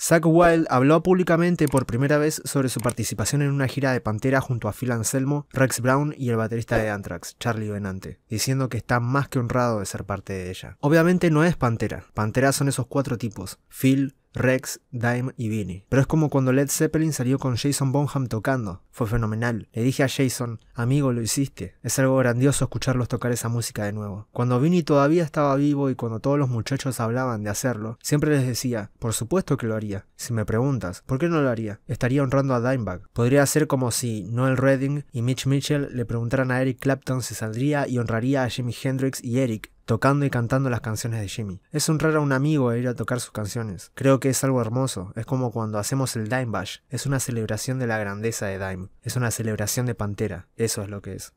Zack Wild habló públicamente por primera vez sobre su participación en una gira de Pantera junto a Phil Anselmo, Rex Brown y el baterista de Anthrax, Charlie Benante, diciendo que está más que honrado de ser parte de ella. Obviamente no es Pantera, Pantera son esos cuatro tipos, Phil, Rex, Dime y Vinnie. Pero es como cuando Led Zeppelin salió con Jason Bonham tocando. Fue fenomenal. Le dije a Jason, amigo, lo hiciste. Es algo grandioso escucharlos tocar esa música de nuevo. Cuando Vinnie todavía estaba vivo y cuando todos los muchachos hablaban de hacerlo, siempre les decía, por supuesto que lo haría. Si me preguntas, ¿por qué no lo haría? Estaría honrando a Dimebag. Podría ser como si Noel Redding y Mitch Mitchell le preguntaran a Eric Clapton si saldría y honraría a Jimi Hendrix y Eric tocando y cantando las canciones de Jimmy. Es honrar a un amigo ir a tocar sus canciones. Creo que es algo hermoso, es como cuando hacemos el Dime Bash, es una celebración de la grandeza de Dime, es una celebración de Pantera, eso es lo que es.